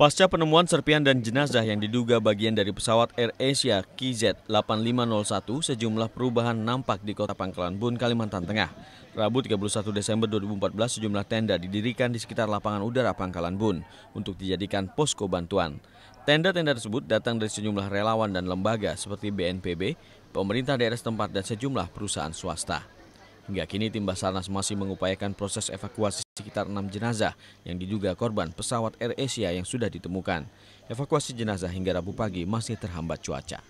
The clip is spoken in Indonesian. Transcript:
Pasca penemuan serpian dan jenazah yang diduga bagian dari pesawat Air Asia KZ-8501, sejumlah perubahan nampak di kota Pangkalan Bun, Kalimantan Tengah. Rabu 31 Desember 2014, sejumlah tenda didirikan di sekitar lapangan udara Pangkalan Bun untuk dijadikan posko bantuan. Tenda-tenda tersebut datang dari sejumlah relawan dan lembaga seperti BNPB, pemerintah daerah setempat, dan sejumlah perusahaan swasta. Hingga kini tim Basarnas masih mengupayakan proses evakuasi sekitar enam jenazah yang diduga korban pesawat Air yang sudah ditemukan. Evakuasi jenazah hingga Rabu pagi masih terhambat cuaca.